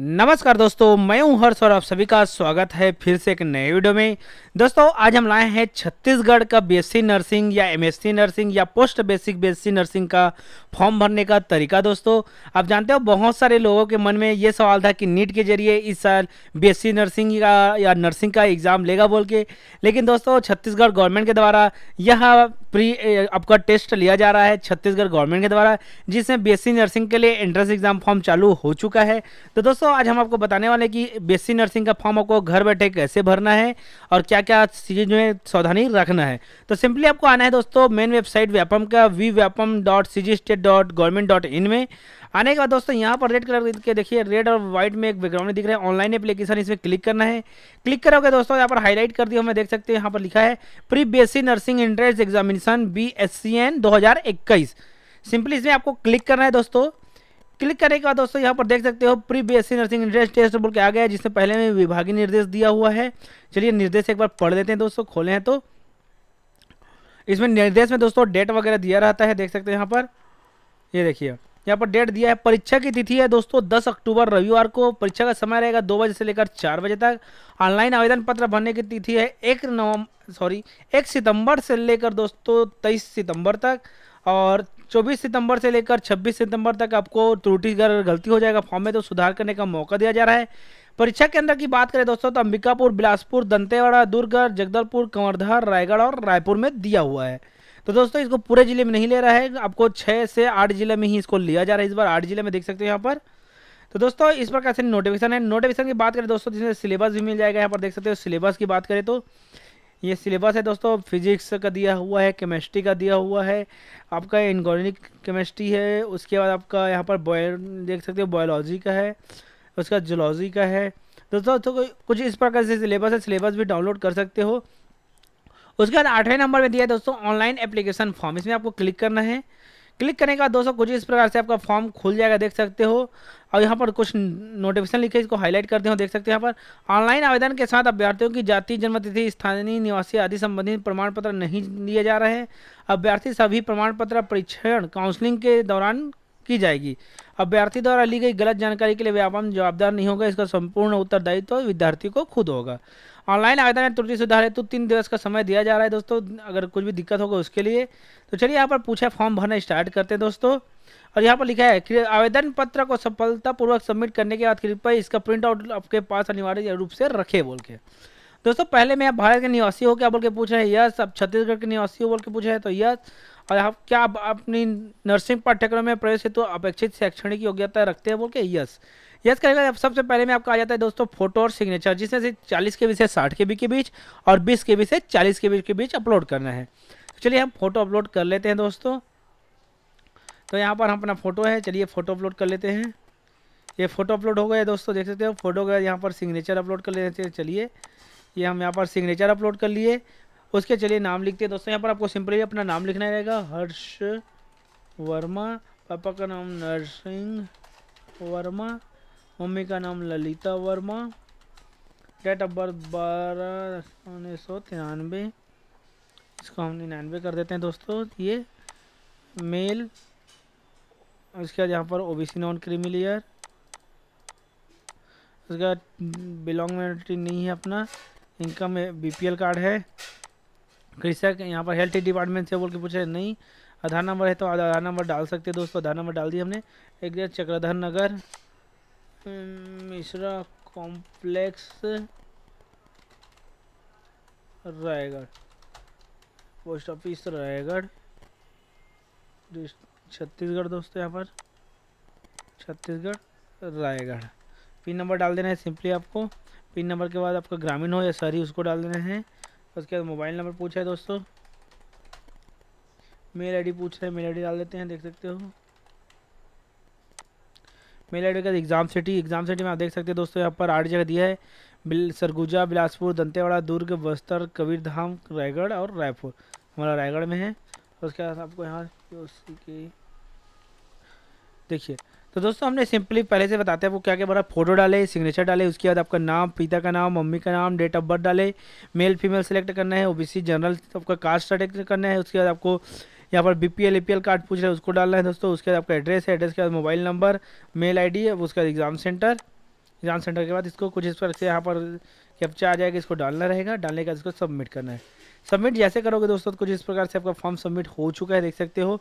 नमस्कार दोस्तों मैं हूं हर्ष और आप सभी का स्वागत है फिर से एक नए वीडियो में दोस्तों आज हम लाए हैं छत्तीसगढ़ का बीएससी नर्सिंग या एमएससी नर्सिंग या पोस्ट बेसिक बीएससी नर्सिंग का फॉर्म भरने का तरीका दोस्तों आप जानते हो बहुत सारे लोगों के मन में ये सवाल था कि नीट के जरिए इस साल बी नर्सिंग का या नर्सिंग का एग्ज़ाम लेगा बोल के लेकिन दोस्तों छत्तीसगढ़ गवर्नमेंट के द्वारा यह प्री आपका टेस्ट लिया जा रहा है छत्तीसगढ़ गवर्नमेंट के द्वारा जिसमें बीएससी नर्सिंग के लिए एंट्रेंस एग्जाम फॉर्म चालू हो चुका है तो दोस्तों आज हम आपको बताने वाले कि बीएससी नर्सिंग का फॉर्म आपको घर बैठे कैसे भरना है और क्या क्या चीज़ में सावधानी रखना है तो सिंपली आपको आना है दोस्तों मेन वेबसाइट व्यापम का V Vyapam dot C G state dot government dot in में आने के बाद दोस्तों यहाँ पर रेड कलर के देखिए रेड और व्हाइट में एक बैकग्राउंड दिख रहा है ऑनलाइन एप्लीकेशन इसमें क्लिक करना है क्लिक करोगे दोस्तों यहाँ पर हाईलाइट कर दिया हमें देख सकते हैं यहाँ पर लिखा है pre B nursing entrance examination B S C N दो हज़ार इक्कीस सिंपली इसमें आपको क्लिक करना है दोस्तों क्लिक करने के बाद दोस्तों यहाँ पर देख सकते हो pre C nursing entrance test बोल के आ गया है जिसमें पहले में विभागीय निर्देश दिया हुआ है चलिए निर्देश एक बार पढ़ लेते हैं दोस्तों खोले हैं तो इसमें निर्देश में दोस्तों डेट वगैरह दिया रहता है देख सकते हैं यहाँ पर ये यह देखिए यहाँ पर डेट दिया है परीक्षा की तिथि है दोस्तों 10 अक्टूबर रविवार को परीक्षा का समय रहेगा दो बजे से लेकर चार बजे तक ऑनलाइन आवेदन पत्र भरने की तिथि है एक नवम्बर सॉरी एक सितंबर से लेकर दोस्तों तेईस सितंबर तक और 24 सितंबर से लेकर 26 सितंबर तक आपको त्रुटि अगर गलती हो जाएगा फॉर्म में तो सुधार करने का मौका दिया जा रहा है परीक्षा केंद्र की बात करें दोस्तों तो अंबिकापुर बिलासपुर दंतेवाड़ा दुर्ग जगदलपुर कंवरधर रायगढ़ और रायपुर में दिया हुआ है तो दोस्तों इसको पूरे जिले में नहीं ले रहा है आपको छः से आठ जिले में ही इसको लिया जा रहा है इस बार आठ जिले में देख सकते हो यहाँ पर तो दोस्तों इस प्रकार कैसे नोटिफिकेशन है नोटिफिकेशन की बात करें दोस्तों जिसमें सिलेबस भी मिल जाएगा यहाँ पर देख सकते हो सिलेबस की बात करें तो ये सिलेबस है दोस्तों फिजिक्स का दिया हुआ है केमिस्ट्री का दिया हुआ है आपका इनगोनिक केमिस्ट्री है उसके बाद आपका यहाँ पर बॉय देख सकते हो बायोलॉजी का है उसका जोलॉजी का है दोस्तों तो कुछ इस प्रकार से सिलेबस है सिलेबस भी डाउनलोड कर सकते हो उसके बाद आठवें नंबर में दिया है दोस्तों ऑनलाइन एप्लीकेशन फॉर्म इसमें आपको क्लिक करना है क्लिक करने का दोस्तों कुछ इस प्रकार से आपका फॉर्म खुल जाएगा देख सकते हो और यहाँ पर कुछ नोटिफिकेशन लिखे इसको हाईलाइट करते हो देख सकते हो यहाँ पर ऑनलाइन आवेदन के साथ अभ्यर्थियों की जाति जन्मतिथि स्थानीय निवासी आदि संबंधित प्रमाण पत्र नहीं दिए जा रहे हैं अभ्यर्थी सभी प्रमाण पत्र परीक्षण काउंसलिंग के दौरान की जाएगी अभ्यर्थी द्वारा ली गई गलत जानकारी के लिए व्यापम जवाबदार नहीं होगा इसका संपूर्ण उत्तरदायित्व तो विद्यार्थी को खुद होगा ऑनलाइन आवेदन में त्रुटि सुधार हेतु तीन दिवस का समय दिया जा रहा है दोस्तों अगर कुछ भी दिक्कत होगा उसके लिए तो चलिए यहाँ पर पूछा फॉर्म भरना स्टार्ट करते हैं दोस्तों और यहाँ पर लिखा है कि आवेदन पत्र को सफलतापूर्वक सबमिट करने के बाद कृपया इसका प्रिंट आउट आपके पास अनिवार्य रूप से रखे बोल के दोस्तों पहले में आप भारत के निवासी हो क्या बोल के पूछ रहे हैं यस आप छत्तीसगढ़ के निवासी हो बोल के पूछ रहे हैं तो यस और आप क्या आप अपनी नर्सिंग पाठ्यक्रम में प्रवेश हेतु तो अपेक्षित शैक्षणिक योग्यता रखते हैं बोल के यस यस करेगा सबसे पहले में आपका आ जाता है दोस्तों फोटो और सिग्नेचर जिसमें से 40 के बी से 60 के बी के बीच और 20 के बी से 40 के बी के बीच अपलोड करना है चलिए हम फोटो अपलोड कर लेते हैं दोस्तों तो यहाँ पर हम अपना फ़ोटो है चलिए फ़ोटो अपलोड कर लेते हैं ये फ़ोटो अपलोड हो गया दोस्तों देख सकते हो फोटो गया यहाँ पर सिग्नेचर अपलोड कर लेते हैं चलिए ये हम यहाँ पर सिग्नेचर अपलोड कर लिए उसके चलिए नाम लिखते हैं दोस्तों यहाँ पर आपको सिंपली अपना नाम लिखना रहेगा हर्ष वर्मा पापा का नाम नरसिंह वर्मा मम्मी का नाम Lalita Verma date of birth बारह उन्नीस सौ तिरानवे इसको हम निन्यानवे कर देते हैं दोस्तों ये मेल उसके बाद यहाँ पर ओबीसी नॉन क्रीमिलियर बाद बिलोंग नहीं है अपना इनकम बीपीएल कार्ड है कृषक यहाँ पर हेल्थ डिपार्टमेंट से बोल के पूछे नहीं आधार नंबर है तो आधार नंबर डाल सकते हैं दोस्तों आधार नंबर डाल दिया हमने एक चक्रधर नगर हम्म, Mishra complex Raigarh post office Raigarh Chhattisgarh दोस्तों यहाँ पर छत्तीसगढ़ रायगढ़ पिन नंबर डाल देना है सिंपली आपको पिन नंबर के बाद आपका ग्रामीण हो या शहरी उसको डाल देना है उसके बाद मोबाइल नंबर पूछा है दोस्तों मेल आईडी पूछ रहे हैं मेल आईडी डाल देते हैं देख सकते हो मेल आईडी का एग्ज़ाम सिटी एग्ज़ाम सिटी में आप देख सकते हैं दोस्तों यहाँ पर आठ जगह दिया है बिल सरगुजा बिलासपुर दंतेवाड़ा दुर्ग बस्तर कबीरधाम रायगढ़ और रायपुर हमारा रायगढ़ में है उसके बाद आपको यहाँ देखिए तो दोस्तों हमने सिंपली पहले से बताते हैं वो क्या क्या बना फोटो डाले सिग्नेचर डाले उसके बाद आपका नाम पिता का नाम मम्मी का नाम डेट ऑफ बर्थ डाले मेल फीमेल सेलेक्ट करना है ओबीसी जनरल तो आपका कास्ट सेलेक्ट करना है उसके बाद आपको यहाँ पर बी पी एल कार्ड पूछ रहे हैं उसको डालना है दोस्तों उसके बाद आपका एड्रेस है एड्रेस के बाद mobile number mail I D उसके बाद एग्ज़ाम सेंटर एग्ज़ाम सेंटर के बाद इसको कुछ इस पर से यहाँ पर कैप्चा आ जाएगा इसको डालना रहेगा डालने के बाद इसको सबमिट करना है सबमिट जैसे करोगे दोस्तों तो कुछ इस प्रकार से आपका फॉर्म सबमिट हो चुका है देख सकते हो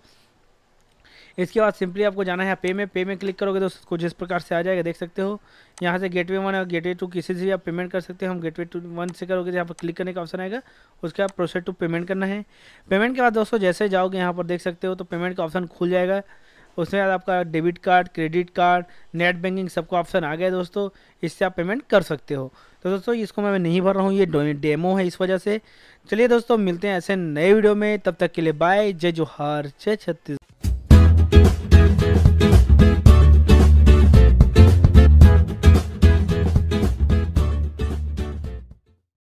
इसके बाद सिंपली आपको जाना है पे में पे में क्लिक करोगे तो कुछ इस प्रकार से आ जाएगा देख सकते हो यहाँ से गेटवे वन और गेटवे टू किसी से भी आप पेमेंट कर सकते हो हम गेटवे टू वन से करोगे तो यहाँ पर क्लिक करने का ऑप्शन आएगा उसके बाद प्रोसेस टू पेमेंट करना है पेमेंट के बाद दोस्तों जैसे जाओगे यहाँ पर देख सकते हो तो पेमेंट का ऑप्शन खुल जाएगा उसके बाद आपका debit card credit card net banking सबका ऑप्शन आ गया दोस्तों इससे आप पेमेंट कर सकते हो तो दोस्तों इसको मैं नहीं भर रहा हूँ ये डेमो है इस वजह से चलिए दोस्तों मिलते हैं ऐसे नए वीडियो में तब तक के लिए बाय जय जोहार जय छत्तीसगढ़